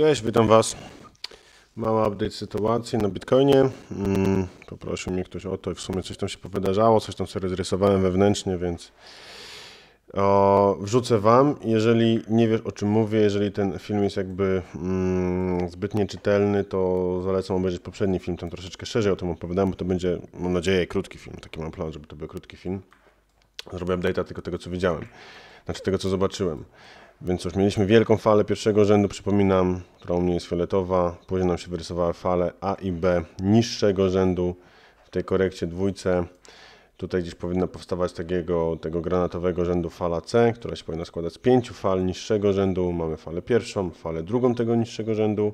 Cześć, witam Was. Mała update sytuacji na Bitcoinie. Mm, poprosił mnie ktoś o to i w sumie coś tam się powydarzało, coś tam sobie zrysowałem wewnętrznie, więc o, wrzucę Wam. Jeżeli nie wiesz o czym mówię, jeżeli ten film jest jakby mm, zbyt nieczytelny, to zalecam obejrzeć poprzedni film, tam troszeczkę szerzej o tym opowiadałem, bo to będzie, mam nadzieję, krótki film. Taki mam plan, żeby to był krótki film. Zrobię update'a tylko tego, co widziałem. Znaczy tego, co zobaczyłem. Więc cóż, mieliśmy wielką falę pierwszego rzędu, przypominam, która u mnie jest fioletowa. Później nam się wyrysowały fale A i B niższego rzędu w tej korekcie dwójce. Tutaj gdzieś powinna powstawać takiego, tego granatowego rzędu fala C, która się powinna składać z pięciu fal niższego rzędu. Mamy falę pierwszą, falę drugą tego niższego rzędu.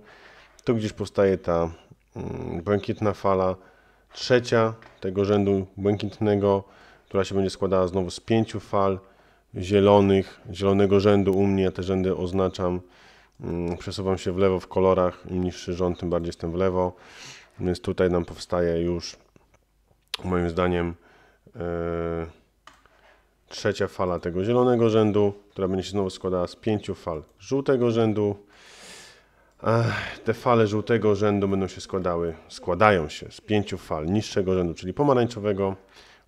Tu gdzieś powstaje ta mm, błękitna fala trzecia tego rzędu błękitnego, która się będzie składała znowu z pięciu fal zielonych, zielonego rzędu u mnie. Ja te rzędy oznaczam, mm, przesuwam się w lewo w kolorach. Im niższy rząd, tym bardziej jestem w lewo. Więc tutaj nam powstaje już, moim zdaniem, e, trzecia fala tego zielonego rzędu, która będzie się znowu składała z pięciu fal żółtego rzędu. te fale żółtego rzędu będą się składały, składają się z pięciu fal niższego rzędu, czyli pomarańczowego,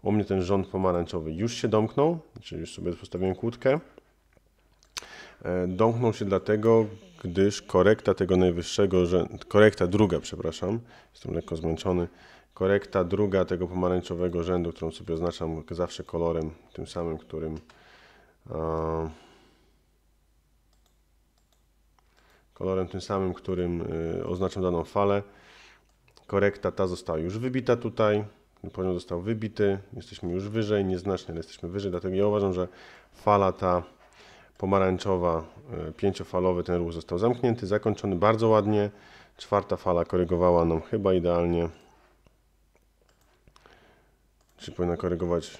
u mnie ten rząd pomarańczowy już się domknął, czyli znaczy już sobie postawiłem kłódkę. E, domknął się dlatego, gdyż korekta tego najwyższego rzędu, korekta druga, przepraszam, jestem lekko zmęczony, korekta druga tego pomarańczowego rzędu, którą sobie oznaczam zawsze kolorem, tym samym, którym kolorem tym samym, którym y, oznaczam daną falę. Korekta ta została już wybita tutaj poziom został wybity, jesteśmy już wyżej, nieznacznie, ale jesteśmy wyżej, dlatego ja uważam, że fala ta pomarańczowa, e, pięciofalowy ten ruch został zamknięty, zakończony bardzo ładnie. Czwarta fala korygowała nam chyba idealnie. Czyli powinna korygować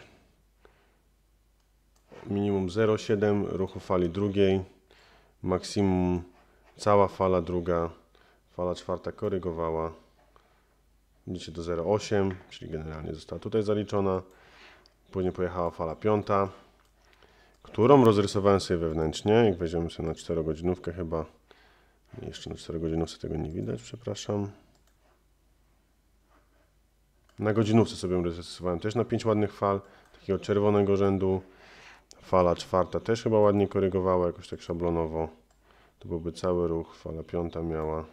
minimum 0,7 ruchu fali drugiej, maksimum cała fala druga, fala czwarta korygowała. Widzicie do 0,8, czyli generalnie została tutaj zaliczona. Później pojechała fala piąta, którą rozrysowałem sobie wewnętrznie. Jak weźmiemy sobie na 4 godzinówkę chyba. Jeszcze na 4 godzinówce tego nie widać, przepraszam. Na godzinówce sobie rozrysowałem też na 5 ładnych fal, takiego czerwonego rzędu. Fala czwarta też chyba ładnie korygowała jakoś tak szablonowo. To byłby cały ruch. Fala piąta miała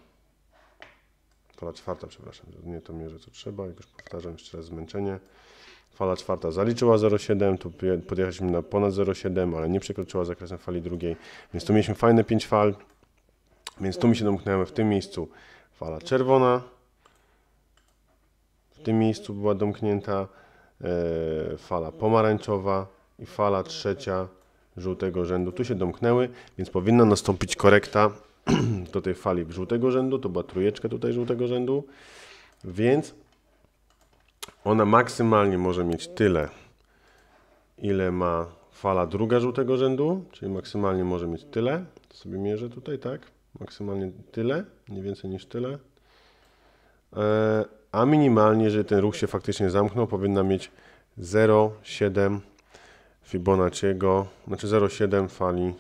fala czwarta, przepraszam, nie to mierzę co trzeba, jak już powtarzam jeszcze raz zmęczenie. Fala czwarta zaliczyła 0,7, tu podjechaliśmy na ponad 0,7, ale nie przekroczyła zakresem fali drugiej, więc tu mieliśmy fajne 5 fal, więc tu mi się domknęły w tym miejscu fala czerwona, w tym miejscu była domknięta e, fala pomarańczowa i fala trzecia żółtego rzędu. Tu się domknęły, więc powinna nastąpić korekta do tej fali żółtego rzędu, to była trójeczka tutaj żółtego rzędu, więc ona maksymalnie może mieć tyle, ile ma fala druga żółtego rzędu, czyli maksymalnie może mieć tyle, to sobie mierzę tutaj, tak, maksymalnie tyle, nie więcej niż tyle, e, a minimalnie, jeżeli ten ruch się faktycznie zamknął, powinna mieć 0,7 Fibonacciego, znaczy 0,7 fali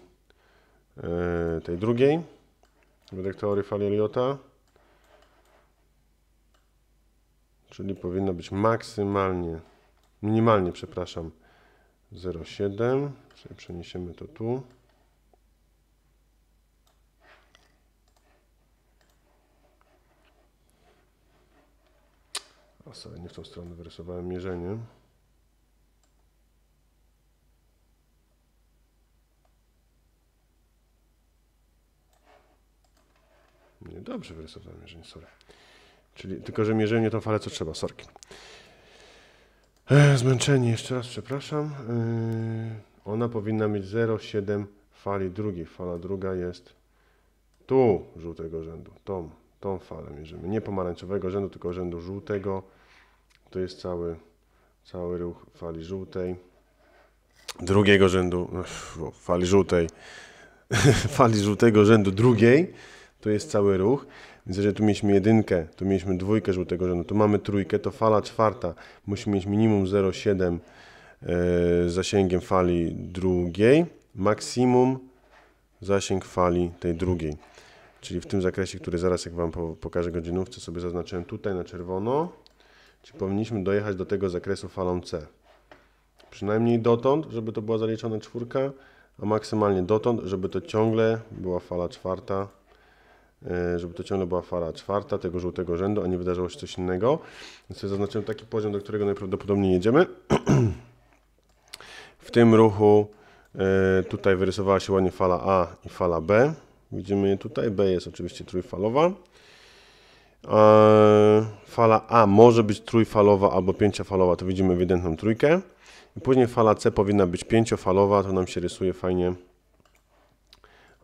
e, tej drugiej, według teorii fali czyli powinno być maksymalnie, minimalnie, przepraszam, 0,7. Przeniesiemy to tu. O, sobie nie w tą stronę wyrysowałem mierzenie. Dobrze wyrysowałem mierzenie, sorry. Czyli tylko, że mierzyłem nie tą falę, co trzeba, sorki. E, zmęczenie, jeszcze raz przepraszam. Yy, ona powinna mieć 0,7 fali drugiej. Fala druga jest tu żółtego rzędu. Tą, tą falę mierzymy. Nie pomarańczowego rzędu, tylko rzędu żółtego. To jest cały, cały ruch fali żółtej. Drugiego rzędu, no, fali żółtej, fali żółtego rzędu drugiej to jest cały ruch. Widzę, że tu mieliśmy jedynkę, tu mieliśmy dwójkę żółtego rzędu, tu mamy trójkę, to fala czwarta musi mieć minimum 0,7 yy, e, zasięgiem fali drugiej, maksimum zasięg fali tej drugiej. Czyli w tym zakresie, który zaraz jak Wam pokażę godzinówce, sobie zaznaczyłem tutaj na czerwono, czy powinniśmy dojechać do tego zakresu falą C. Przynajmniej dotąd, żeby to była zaliczona czwórka, a maksymalnie dotąd, żeby to ciągle była fala czwarta E, żeby to ciągle była fala czwarta tego żółtego rzędu, a nie wydarzyło się coś innego. Więc sobie zaznaczyłem taki poziom, do którego najprawdopodobniej jedziemy. w tym ruchu e, tutaj wyrysowała się ładnie fala A i fala B. Widzimy je tutaj. B jest oczywiście trójfalowa. E, fala A może być trójfalowa albo pięciofalowa, to widzimy ewidentną trójkę. później fala C powinna być pięciofalowa, to nam się rysuje fajnie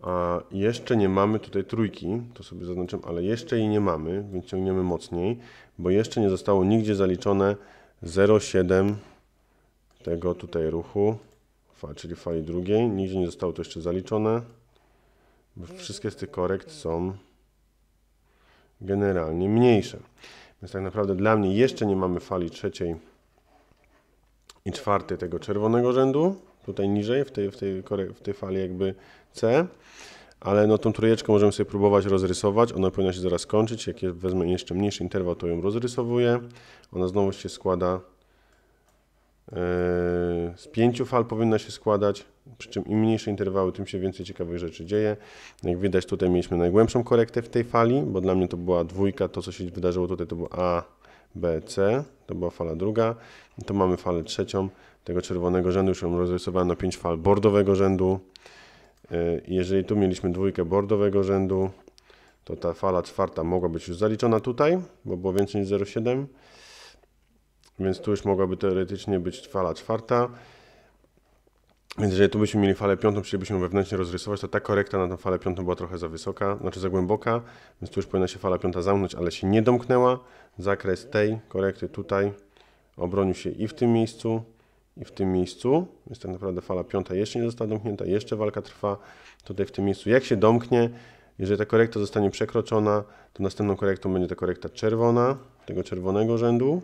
a jeszcze nie mamy tutaj trójki, to sobie zaznaczę, ale jeszcze jej nie mamy, więc ciągniemy mocniej, bo jeszcze nie zostało nigdzie zaliczone 0,7 tego tutaj ruchu, czyli fali drugiej. Nigdzie nie zostało to jeszcze zaliczone. Wszystkie z tych korekt są generalnie mniejsze. Więc tak naprawdę dla mnie jeszcze nie mamy fali trzeciej i czwartej tego czerwonego rzędu tutaj niżej, w tej, w tej, w tej fali jakby C. Ale no tą trójeczkę możemy sobie próbować rozrysować, ona powinna się zaraz kończyć. Jak wezmę jeszcze mniejszy interwał, to ją rozrysowuję. Ona znowu się składa e, z pięciu fal powinna się składać, przy czym im mniejsze interwały, tym się więcej ciekawych rzeczy dzieje. Jak widać tutaj mieliśmy najgłębszą korektę w tej fali, bo dla mnie to była dwójka, to co się wydarzyło tutaj to było A, B, C, to była fala druga. To mamy falę trzecią, tego czerwonego rzędu już ją rozrysowano 5 fal bordowego rzędu. E, jeżeli tu mieliśmy dwójkę bordowego rzędu, to ta fala czwarta mogła być już zaliczona tutaj, bo było więcej niż 0,7. Więc tu już mogłaby teoretycznie być fala czwarta. Więc jeżeli tu byśmy mieli falę piątą, chcielibyśmy wewnętrznie rozrysować, to ta korekta na tą falę piątą była trochę za wysoka, znaczy za głęboka, więc tu już powinna się fala piąta zamknąć, ale się nie domknęła. Zakres tej korekty tutaj obronił się i w tym miejscu, i w tym miejscu, jest tak naprawdę fala piąta jeszcze nie została domknięta, jeszcze walka trwa tutaj w tym miejscu. Jak się domknie, jeżeli ta korekta zostanie przekroczona, to następną korektą będzie ta korekta czerwona, tego czerwonego rzędu.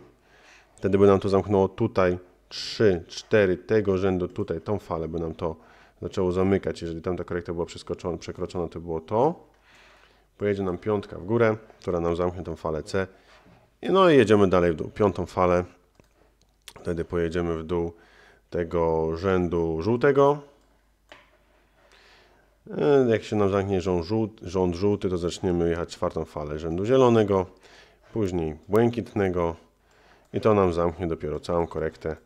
Wtedy by nam to zamknęło tutaj 3, 4 tego rzędu tutaj, tą falę by nam to zaczęło zamykać. Jeżeli tamta korekta była przekroczona, to było to. Pojedzie nam piątka w górę, która nam zamknie tą falę C. No i jedziemy dalej w dół. Piątą falę, wtedy pojedziemy w dół tego rzędu żółtego. E, jak się nam zamknie rząd żółty, rząd żółty, to zaczniemy jechać czwartą falę rzędu zielonego, później błękitnego i to nam zamknie dopiero całą korektę.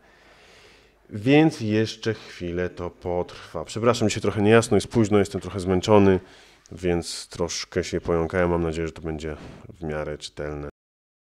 Więc jeszcze chwilę to potrwa. Przepraszam, się trochę niejasno, jest późno, jestem trochę zmęczony, więc troszkę się pojąkałem. Mam nadzieję, że to będzie w miarę czytelne.